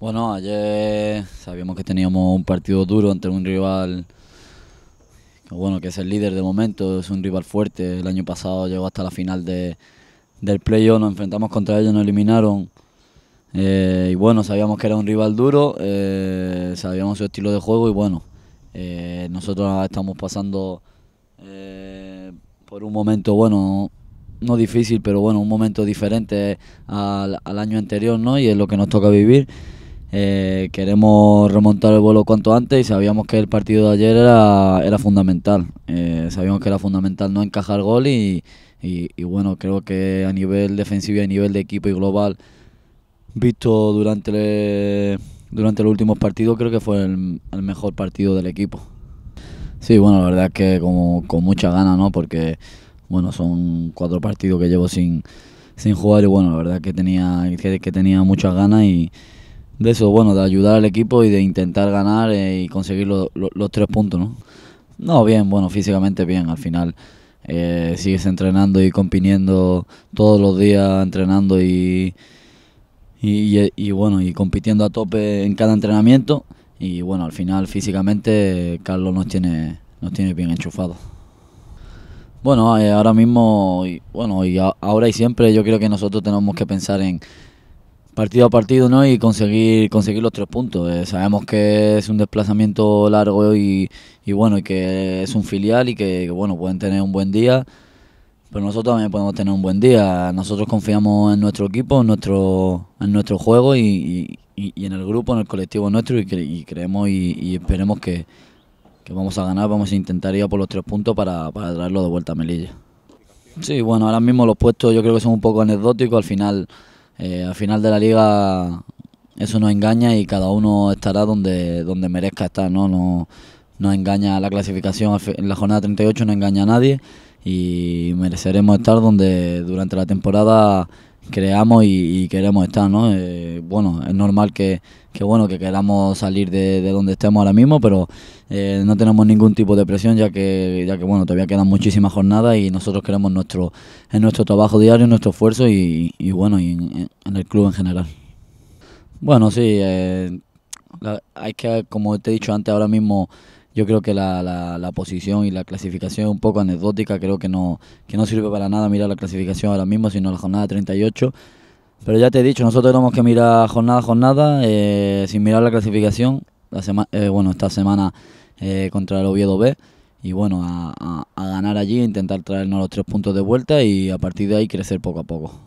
Bueno, ayer sabíamos que teníamos un partido duro entre un rival que, bueno, que es el líder de momento, es un rival fuerte. El año pasado llegó hasta la final de, del playoff, nos enfrentamos contra ellos, nos eliminaron. Eh, y bueno, sabíamos que era un rival duro, eh, sabíamos su estilo de juego y bueno, eh, nosotros estamos pasando por un momento, bueno, no difícil, pero bueno, un momento diferente al, al año anterior, ¿no? Y es lo que nos toca vivir. Eh, queremos remontar el vuelo cuanto antes y sabíamos que el partido de ayer era, era fundamental. Eh, sabíamos que era fundamental no encajar gol y, bueno, creo que a nivel defensivo y a nivel de equipo y global, visto durante, durante los últimos partidos, creo que fue el, mejor partido del equipo. Sí, bueno, la verdad es que como, con mucha gana, ¿no? Porque bueno, son cuatro partidos que llevo sin, sin jugar y bueno, la verdad es que tenía, que tenía muchas ganas y de eso, bueno, de ayudar al equipo y de intentar ganar eh, y conseguir los tres puntos, ¿no? No, bien, bueno, físicamente bien, al final eh, sigues entrenando y compitiendo todos los días, entrenando y, y, bueno, y compitiendo a tope en cada entrenamiento y bueno, al final físicamente Carlos nos tiene, nos tiene bien enchufados. Bueno, eh, ahora mismo, y, bueno, y ahora y siempre yo creo que nosotros tenemos que pensar en, partido a partido ¿no? y conseguir, conseguir los tres puntos. Eh, sabemos que es un desplazamiento largo y, bueno, y que es un filial y que, bueno, pueden tener un buen día, pero nosotros también podemos tener un buen día. Nosotros confiamos en nuestro equipo, en nuestro, en nuestro juego y, en el grupo, en el colectivo nuestro y, creemos y, esperemos que, vamos a ganar, vamos a intentar ir a por los tres puntos para, para traerlo de vuelta a Melilla. Sí, bueno, ahora mismo los puestos yo creo que son un poco anecdóticos, al final eh, al final de la liga eso nos engaña y cada uno estará donde, donde merezca estar, ¿no? No, no engaña la clasificación, en la jornada 38 no engaña a nadie y mereceremos estar donde durante la temporada creamos y, queremos estar, ¿no? Eh, bueno, es normal que, bueno que queramos salir de, donde estemos ahora mismo, pero eh, no tenemos ningún tipo de presión ya que ya que bueno todavía quedan muchísimas jornadas y nosotros queremos nuestro en nuestro trabajo diario, nuestro esfuerzo y, bueno y en, el club en general. Bueno, sí, eh, hay que como te he dicho antes ahora mismo yo creo que la, la, posición y la clasificación es un poco anecdótica, creo que no, que no sirve para nada mirar la clasificación ahora mismo, sino la jornada 38. Pero ya te he dicho, nosotros tenemos que mirar jornada a jornada, eh, sin mirar la clasificación, la semana eh, bueno, esta semana eh, contra el Oviedo B, y bueno, a, a, a ganar allí, intentar traernos los tres puntos de vuelta y a partir de ahí crecer poco a poco.